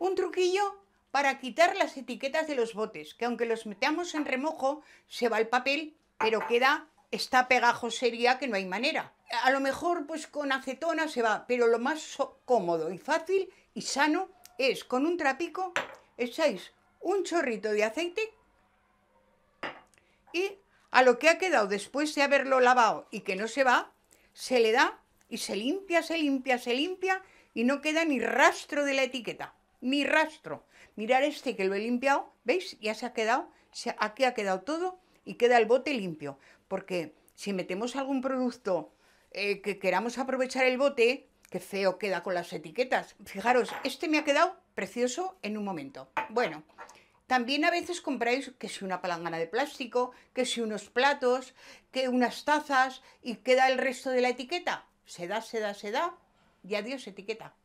Un truquillo para quitar las etiquetas de los botes, que aunque los metamos en remojo, se va el papel, pero queda esta pegajosería que no hay manera. A lo mejor pues con acetona se va, pero lo más cómodo y fácil y sano es con un trapico echáis un chorrito de aceite y a lo que ha quedado después de haberlo lavado y que no se va, se le da y se limpia, se limpia, se limpia y no queda ni rastro de la etiqueta mi rastro. Mirar este que lo he limpiado, ¿veis? Ya se ha quedado, aquí ha quedado todo y queda el bote limpio. Porque si metemos algún producto eh, que queramos aprovechar el bote, que feo queda con las etiquetas. Fijaros, este me ha quedado precioso en un momento. Bueno, también a veces compráis que si una palangana de plástico, que si unos platos, que unas tazas y queda el resto de la etiqueta. Se da, se da, se da y adiós etiqueta.